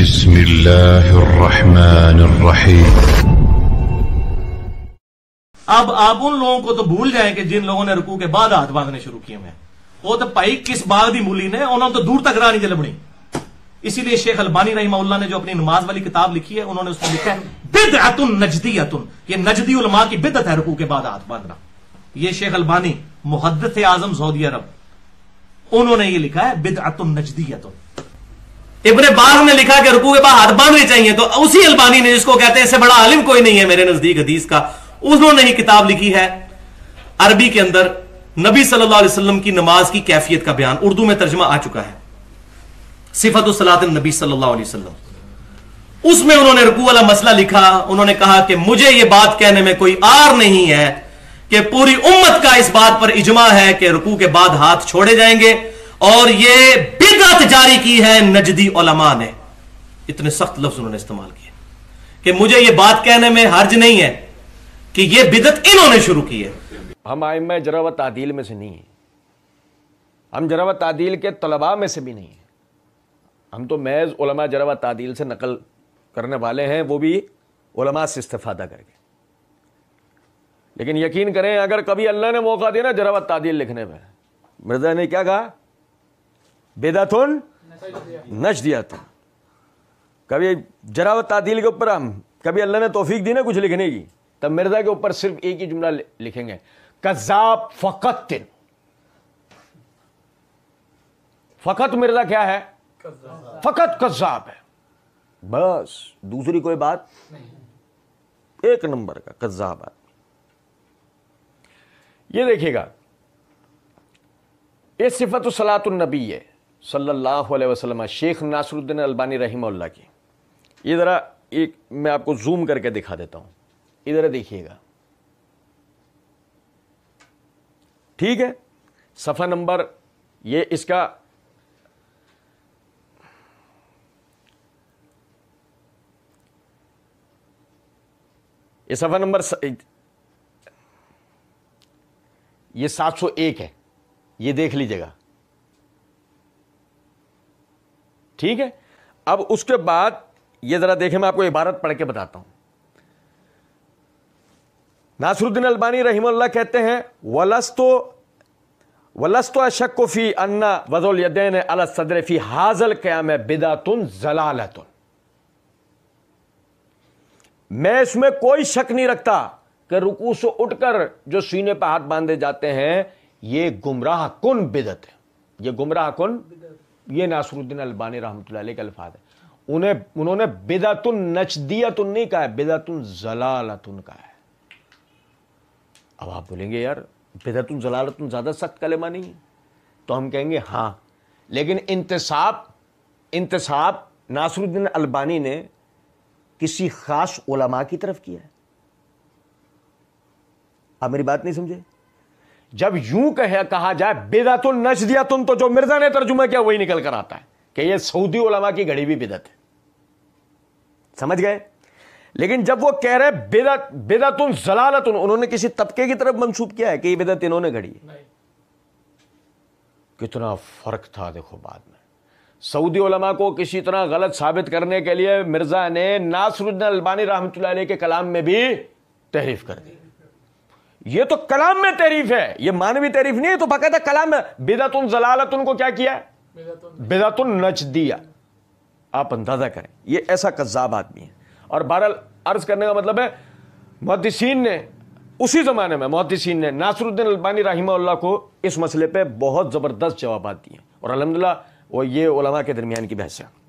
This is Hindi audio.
بسم الله الرحمن الرحيم अब आप उन लोगों को तो भूल जाए कि जिन लोगों ने रुकू के बाद हाथ बांधने शुरू किए हुए वो तो भाई किस बाग दी मूली ने उन्होंने तो दूर तक राह नहीं जलबड़ी इसीलिए शेख अलबानी रही ने जो अपनी नमाज वाली किताब लिखी है उन्होंने उसमें लिखा है बिद अतुन नजदी अतुन ये नजदी उलमा की बिदत है रुकू के बाद हाथ बांधना ये शेख अलबानी मुहदत आजम सऊदी अरब उन्होंने ये लिखा है बिद अतुन नजदी अतुन इबन बाग ने लिखा कि रुकू के बाद हाथ बांधने चाहिए तो उसी अलबानी ने जिसको कहते हैं इससे बड़ा आलिम कोई नहीं है मेरे नजदीक हदीस का उन्होंने ही किताब लिखी है अरबी के अंदर नबी सल्लल्लाहु अलैहि वसल्लम की नमाज की कैफियत का बयान उर्दू में तर्जमा आ चुका है सिफत सलात नबी सल्लल्लाहु अलैहि वसल्लम उसमें उन्होंने रुकू वाला मसला लिखा उन्होंने कहा कि मुझे यह बात कहने में कोई आर नहीं है कि पूरी उम्मत का इस बात पर इजमा है कि रुकू के बाद हाथ छोड़े जाएंगे और ये बिदत जारी की है नजदी ओलमा ने इतने सख्त लफ्ज उन्होंने इस्तेमाल किया कि मुझे यह बात कहने में हर्ज नहीं है कि यह बिदत इन्होंने शुरू की है हम आयम जरा व तादील में से नहीं है हम जरा व तादील के तलबा में से भी नहीं है हम तो महज ओलमा जरा तादील से नकल करने वाले हैं वो भी ओलमा से इस्तादा करके लेकिन यकीन करें अगर कभी अल्लाह ने मौका दिया ना जरा तादील लिखने में मिर्जा ने क्या कहा बेदाथुन नच दिया था कभी जरा व के ऊपर हम कभी अल्लाह ने तोफीक दी ना कुछ लिखने की तब मिर्जा के ऊपर सिर्फ एक ही जुमला लिखेंगे कज़ाब फ़कत फ़कत मिर्जा क्या है फ़कत कज़ाब है बस दूसरी कोई बात एक नंबर का कज़ाब आदमी ये देखिएगा ये सिफत सलातुलनबी है सल्लल्लाहु अलैहि वसल्लम शेख नासरुद्दीन अलबानी रहीमल्ला की ये ज़रा एक मैं आपको जूम करके दिखा देता हूँ इधर देखिएगा ठीक है सफ़ा नंबर ये इसका ये सफ़ा नंबर स... ये 701 है ये देख लीजिएगा ठीक है अब उसके बाद ये ज़रा देखें मैं आपको इबारत पढ़ के बताता हूं नासरुद्दीन अलबानी रहीमल्ला कहते हैं वलस्तो वलस्तो अशक फ़ी अन्ना वजोल अल सदर फ़ी हाजल क़्याम बिदातुन जलालतुन मैं इसमें कोई शक नहीं रखता कि रुकू से उठकर जो सीने पर हाथ बांधे जाते हैं ये गुमराह कन बिदत है ये गुमराह कन ये नासरुद्दीन अलबानी रहमत के अल्फाज है उन्हें उन्होंने बेदातुन नचदिया तुन नहीं कहा है बेदातुन जलालतुन कहा है अब आप बोलेंगे यार बेदातुन जलालतुन ज़्यादा सख्त कलेमा नहीं है तो हम कहेंगे हाँ लेकिन इंतसाब इंतसाब नासरुद्दीन अलबानी ने किसी ख़ास ओलमा की तरफ किया है आप मेरी बात नहीं समझे जब यूं कह कहा जाए बेदातुल तो नच दिया तुम तो जो मिर्जा ने तर्जुमा किया वही निकल कर आता है कि यह सऊदी उलमा की घड़ी भी बिदत है समझ गए लेकिन जब वो कह रहे बेदत बेदतुन जलालत उन्होंने किसी तबके की तरफ मंसूब किया है कि ये बेदत इन्होंने घड़ी कितना फर्क था देखो बाद में सऊदी उलमा को किसी तरह गलत साबित करने के लिए मिर्जा ने नासरुद्दीन अलबानी रहमत के कलाम में भी तहरीफ कर दी ये तो कलाम में तारीफ है ये मानवी तारीफ नहीं है तो बकायदा कलाम बेदात जलालत जलालतुन को क्या किया बेदात नच दिया आप अंदाजा करें ये ऐसा कज्जाब आदमी है और बहरल अर्ज करने का मतलब है मुहदसिन ने उसी ज़माने में मुहदसिन ने नासरुद्दीन अलबानी रहीमल्ला को इस मसले पर बहुत ज़बरदस्त जवाब दिए और अलहमदिल्ला वो ये के दरमियान की बहस है